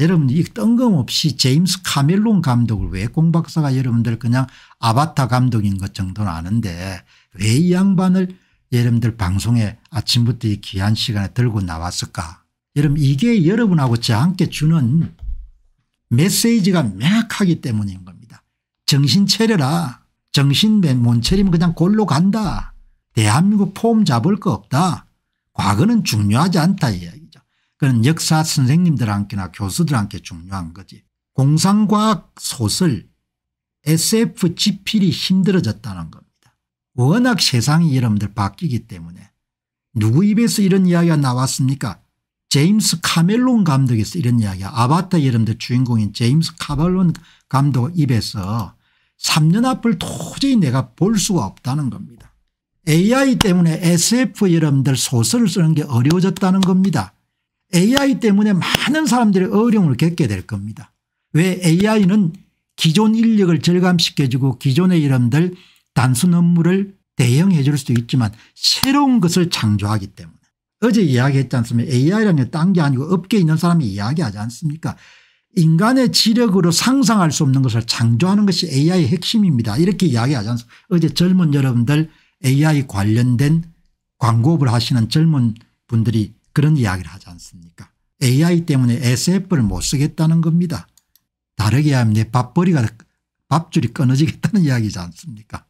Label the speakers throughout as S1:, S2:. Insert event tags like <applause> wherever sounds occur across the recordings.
S1: 여러분 이 뜬금없이 제임스 카멜론 감독을 왜 공박사가 여러분들 그냥 아바타 감독인 것 정도는 아는데 왜 이 양반을 여러분들 방송에 아침부터 이 귀한 시간에 들고 나왔을까 여러분 이게 여러분하고 저한테 주는 메시지가 명확하기 때문인 겁니다. 정신 차려라. 정신 못 차리면 그냥 골로 간다. 대한민국 폼 잡을 거 없다. 과거는 중요하지 않다 그건 역사 선생님들한테나 교수들한테 중요한 거지. 공상과학 소설 SF 집필이 힘들어졌다는 겁니다. 워낙 세상이 여러분들 바뀌기 때문에 누구 입에서 이런 이야기가 나왔습니까? 제임스 카멜론 감독에서 이런 이야기가 아바타 여러분들 주인공인 제임스 카멜론 감독 입에서 3년 앞을 도저히 내가 볼 수가 없다는 겁니다. AI 때문에 SF 여러분들 소설을 쓰는 게 어려워졌다는 겁니다. AI 때문에 많은 사람들이 어려움을 겪게 될 겁니다. 왜 AI는 기존 인력을 절감시켜주고 기존의 이름들 단순 업무를 대응해 줄 수도 있지만 새로운 것을 창조하기 때문에 어제 이야기했지 않습니까 AI라는 게딴게 아니고 업계에 있는 사람이 이야기하지 않습니까 인간의 지력으로 상상할 수 없는 것을 창조하는 것이 AI의 핵심입니다. 이렇게 이야기하지 않습니까 어제 젊은 여러분들 AI 관련된 광고업을 하시는 젊은 분들이 그런 이야기를 하지 않습니까 AI 때문에 SF를 못 쓰겠다는 겁니다. 다르게 하면 내 밥벌이가 밥줄이 끊어지겠다는 이야기지 않습니까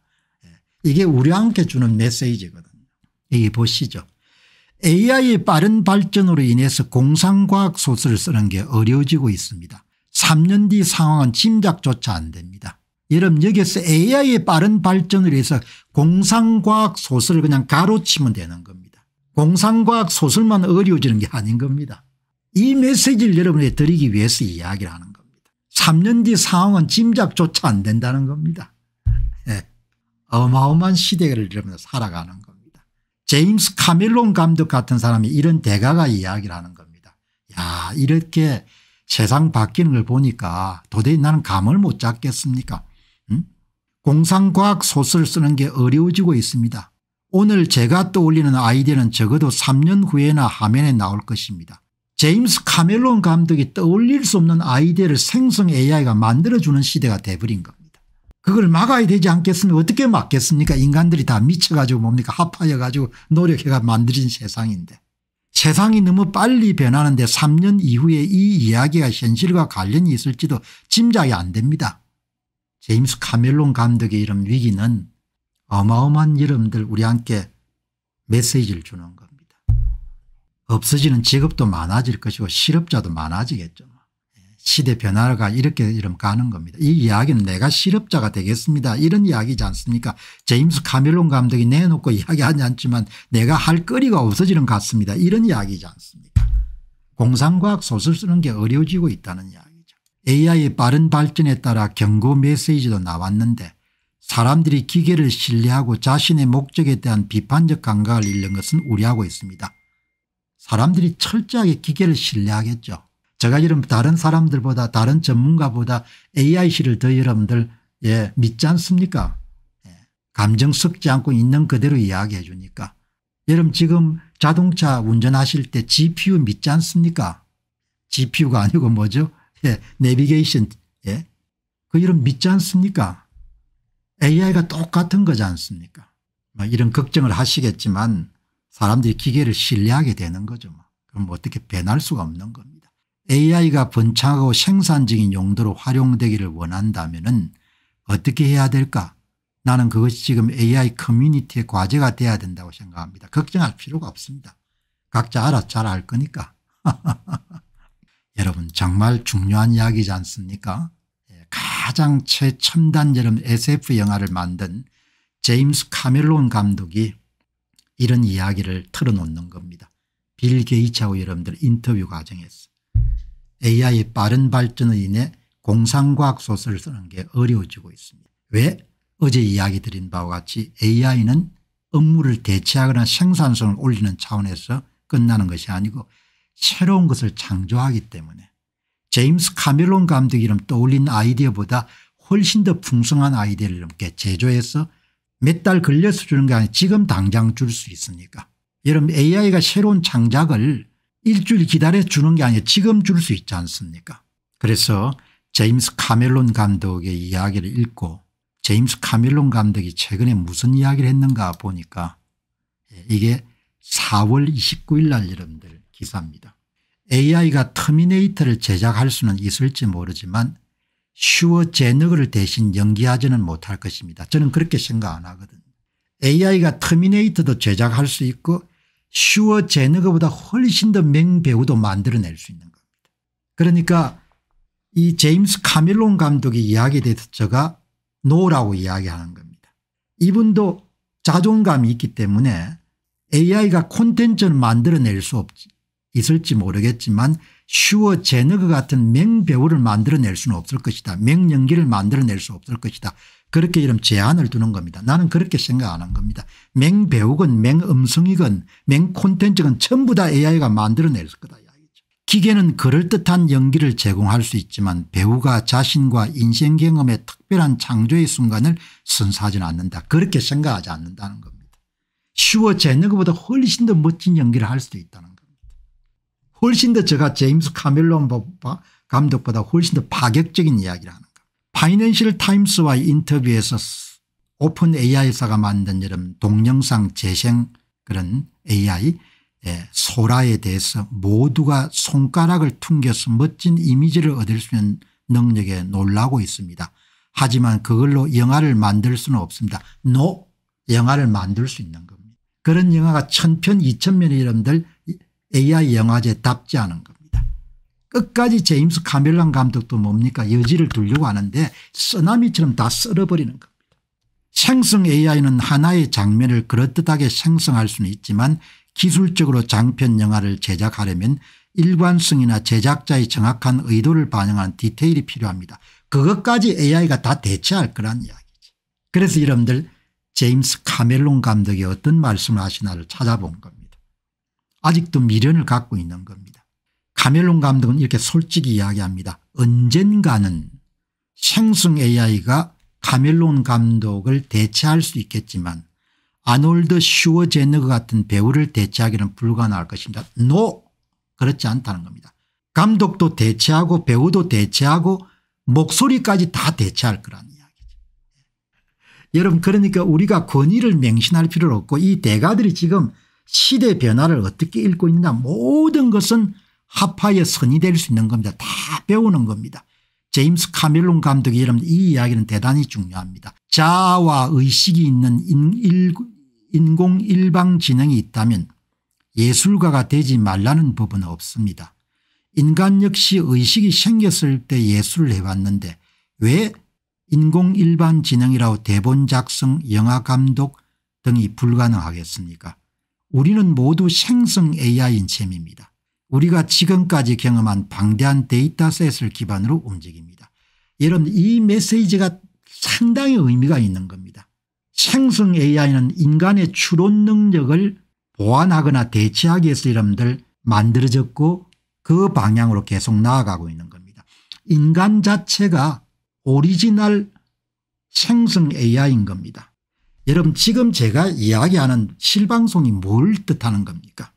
S1: 예. 이게 우리함께 주는 메시지거든요. 여기 보시죠. AI의 빠른 발전으로 인해서 공상과학 소설을 쓰는 게 어려워지고 있습니다. 3년 뒤 상황은 짐작조차 안 됩니다. 여러분 여기서 에 AI의 빠른 발전을 위해서 공상과학 소설을 그냥 가로치면 되는 겁니다. 공상과학 소설만 어려워지는 게 아닌 겁니다. 이 메시지를 여러분에게 드리기 위해서 이야기를 하는 겁니다. 3년 뒤 상황은 짐작조차 안 된다는 겁니다. 네. 어마어마한 시대를 여러분 살아가는 겁니다. 제임스 카멜론 감독 같은 사람이 이런 대가가 이야기를 하는 겁니다. 야 이렇게 세상 바뀌는 걸 보니까 도대체 나는 감을 못 잡겠습니까 응? 공상과학 소설 쓰는 게 어려워지고 있습니다. 오늘 제가 떠올리는 아이디어는 적어도 3년 후에나 화면에 나올 것입니다. 제임스 카멜론 감독이 떠올릴 수 없는 아이디어를 생성 AI가 만들어주는 시대가 돼버린 겁니다. 그걸 막아야 되지 않겠습니까 어떻게 막겠습니까 인간들이 다 미쳐가지고 뭡니까 합하여가지고 노력해가 만들어진 세상인데. 세상이 너무 빨리 변하는데 3년 이후에 이 이야기가 현실과 관련이 있을지도 짐작이 안 됩니다. 제임스 카멜론 감독의 이런 위기는 어마어마한 여러분들 우리 함께 메시지를 주는 겁니다. 없어지는 직업도 많아질 것이고 실업자도 많아지겠죠. 예, 시대 변화가 이렇게 이름 가는 겁니다. 이 이야기는 내가 실업자가 되겠습니다. 이런 이야기지 않습니까 제임스 카멜론 감독이 내놓고 이야기하지 않지만 내가 할 거리가 없어지는 것 같습니다. 이런 이야기지 않습니까 공상과학 소설 쓰는 게 어려워지고 있다는 이야기죠. AI의 빠른 발전에 따라 경고 메시지도 나왔는데 사람들이 기계를 신뢰하고 자신의 목적에 대한 비판적 감각을 잃는 것은 우려하고 있습니다. 사람들이 철저하게 기계를 신뢰하겠죠. 제가 여러 다른 사람들보다 다른 전문가보다 AIC를 더 여러분들 예, 믿지 않습니까 예, 감정 섞지 않고 있는 그대로 이야기해 주니까. 여러분 지금 자동차 운전하실 때 GPU 믿지 않습니까 GPU가 아니고 뭐죠 예, 내비게이션 예, 그 이름 믿지 않습니까 AI가 똑같은 거지 않습니까 뭐 이런 걱정을 하시겠지만 사람들이 기계를 신뢰하게 되는 거죠. 뭐. 그럼 뭐 어떻게 변할 수가 없는 겁니다. AI가 번창하고 생산적인 용도로 활용되기를 원한다면 어떻게 해야 될까 나는 그것이 지금 AI 커뮤니티의 과제가 돼야 된다고 생각합니다. 걱정할 필요가 없습니다. 각자 알아 잘 알 거니까. <laughs> 여러분 정말 중요한 이야기지 않습니까 가장 최첨단 여름 SF 영화를 만든 제임스 카멜론 감독이 이런 이야기를 털어놓는 겁니다. 빌 게이츠하고 여러분들 인터뷰 과정에서 AI의 빠른 발전에 인해 공상과학 소설을 쓰는 게 어려워지고 있습니다. 왜? 어제 이야기 드린 바와 같이 AI는 업무를 대체하거나 생산성을 올리는 차원에서 끝나는 것이 아니고 새로운 것을 창조하기 때문에 제임스 카멜론 감독 이름 떠올린 아이디어보다 훨씬 더 풍성한 아이디어를 넘게 제조해서 몇 달 걸려서 주는 게 아니라 지금 당장 줄 수 있으니까. 여러분 AI가 새로운 창작을 일주일 기다려 주는 게 아니라 지금 줄 수 있지 않습니까 그래서 제임스 카멜론 감독의 이야기를 읽고 제임스 카멜론 감독이 최근에 무슨 이야기를 했는가 보니까 이게 4월 29일 날 여러분들 기사입니다. AI가 터미네이터를 제작할 수는 있을지 모르지만 슈어 제너를 그 대신 연기하지는 못할 것입니다. 저는 그렇게 생각 안 하거든요. AI가 터미네이터도 제작할 수 있고 슈어 제너보다 그 훨씬 더 맹배우도 만들어낼 수 있는 겁니다. 그러니까 이 제임스 카밀론 감독이 이야기대서가 노라고 이야기하는 겁니다. 이분도 자존감이 있기 때문에 AI가 콘텐츠를 만들어낼 수 없지. 있을지 모르겠지만 슈어 제너그 같은 맹배우를 만들어낼 수는 없을 것이다. 맹연기를 만들어낼 수 없을 것이다. 그렇게 이런 제안을 두는 겁니다. 나는 그렇게 생각 안한 겁니다. 맹배우건 맹음성이건 맹콘텐츠건 전부 다 AI가 만들어낼 거다. 기계는 그럴듯한 연기를 제공할 수 있지만 배우가 자신과 인생 경험의 특별한 창조의 순간을 선사하지는 않는다. 그렇게 생각하지 않는다는 겁니다. 슈어 제너그보다 훨씬 더 멋진 연기를 할 수도 있다는 훨씬 더 제가 제임스 카멜론 감독보다 훨씬 더 파격적인 이야기를 하는 겁니다. 파이낸셜 타임스와의 인터뷰에서 오픈 AI사가 만든 이런 동영상 재생 그런 AI 예, 소라에 대해서 모두가 손가락을 퉁겨서 멋진 이미지를 얻을 수 있는 능력에 놀라고 있습니다. 하지만 그걸로 영화를 만들 수는 없습니다. 노 영화를 만들 수 있는 겁니다. 그런 영화가 천편 이천면의 여러분들 AI 영화제에 답지 않은 겁니다. 끝까지 제임스 카멜란 감독도 뭡니까 여지를 두려고 하는데 쓰나미처럼 다 썰어버리는 겁니다. 생성 AI는 하나의 장면을 그럴듯하게 생성할 수는 있지만 기술적으로 장편 영화를 제작하려면 일관성이나 제작자의 정확한 의도를 반영한 디테일이 필요합니다. 그것까지 AI가 다 대체할 거란 이야기지. 그래서 여러분들 제임스 카멜론 감독이 어떤 말씀을 하시나를 찾아본 겁니다. 아직도 미련을 갖고 있는 겁니다. 카멜론 감독은 이렇게 솔직히 이야기합니다. 언젠가는 생성 AI가 카멜론 감독을 대체할 수 있겠지만 아놀드 슈워제너그 같은 배우를 대체하기는 불가능할 것입니다. no! 그렇지 않다는 겁니다. 감독도 대체하고 배우도 대체하고 목소리까지 다 대체할 거라는 이야기죠. 예. 여러분 그러니까 우리가 권위를 맹신할 필요는 없고 이 대가들이 지금 시대 변화를 어떻게 읽고 있나 모든 것은 하파의 선이 될 수 있는 겁니다. 다 배우는 겁니다. 제임스 카멜론 감독이 여러분 이 이야기는 대단히 중요합니다. 자아와 의식이 있는 인공 일방지능이 있다면 예술가가 되지 말라는 법은 없습니다. 인간 역시 의식이 생겼을 때 예술을 해봤는데왜 인공일반지능이라고 대본 작성, 영화감독 등이 불가능하겠습니까 우리는 모두 생성 AI인 셈입니다. 우리가 지금까지 경험한 방대한 데이터셋을 기반으로 움직입니다. 여러분 이 메시지가 상당히 의미가 있는 겁니다. 생성 AI는 인간의 추론 능력을 보완하거나 대체하기 위해서 여러분들 만들어졌고 그 방향으로 계속 나아가고 있는 겁니다. 인간 자체가 오리지널 생성 AI인 겁니다. 여러분 지금 제가 이야기하는 실방송이 뭘 뜻하는 겁니까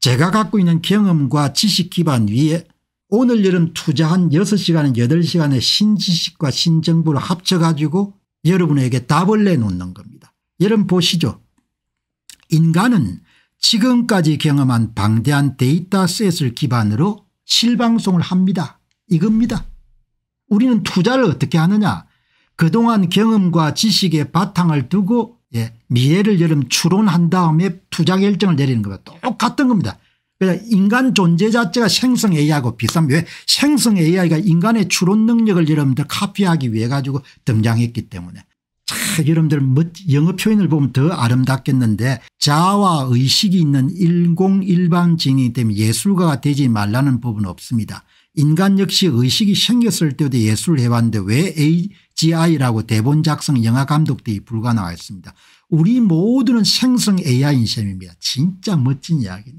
S1: 제가 갖고 있는 경험과 지식 기반 위에 오늘 여름 투자한 6시간 8시간의 신지식과 신정보를 합쳐가지고 여러분에게 답을 내놓는 겁니다. 여러분 보시죠. 인간은 지금까지 경험한 방대한 데이터셋을 기반으로 실방송을 합니다. 이겁니다. 우리는 투자를 어떻게 하느냐 그동안 경험과 지식의 바탕을 두고 예, 미래를 여름 추론한 다음에 투자 결정을 내리는 거과 똑같은 겁니다. 그러니까 인간 존재 자체가 생성 AI하고 비슷합니다. 왜 생성 AI가 인간의 추론 능력을 여러분들 카피하기 위해 가지고 등장했기 때문에 참 여러분들 뭐 영어 표현을 보면 더 아름답겠는데 자와 아 의식이 있는 일공일반증이 되면 예술가가 되지 말라는 법은 없습니다. 인간 역시 의식이 생겼을 때도 예술을 해왔는데 왜 GI라고 대본 작성 영화 감독들이 불과 나와 있습니다. 우리 모두는 생성 AI인 셈입니다. 진짜 멋진 이야기네.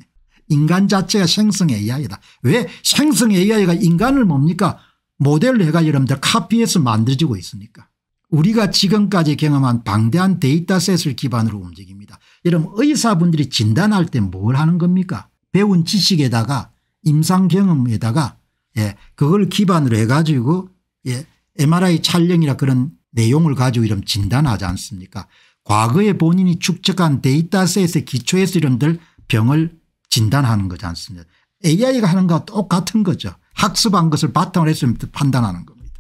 S1: 인간 자체가 생성 AI다. 왜 생성 AI가 인간을 뭡니까 모델로 가 여러분들 카피해서 만들어지고 있으니까. 우리가 지금까지 경험한 방대한 데이터셋을 기반으로 움직입니다. 여러분 의사분들이 진단할 때 뭘 하는 겁니까 배운 지식에다가 임상 경험에다가 예, 그걸 기반으로 해가지고 예, MRI 촬영이라 그런 내용을 가지고 이런 진단하지 않습니까 과거에 본인이 축적한 데이터셋에 기초해서 이런들 병을 진단하는 거지 않습니까 AI가 하는 것과 똑같은 거죠. 학습한 것을 바탕으로 했으면 판단하는 겁니다.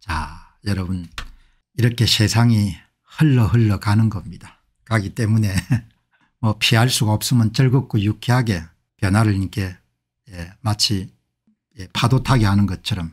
S1: 자 여러분 이렇게 세상이 흘러 흘러 가는 겁니다. 가기 때문에 <laughs> 뭐 피할 수가 없으면 즐겁고 유쾌하게 변화를 이렇게 예, 마치 예, 파도 타기 하는 것처럼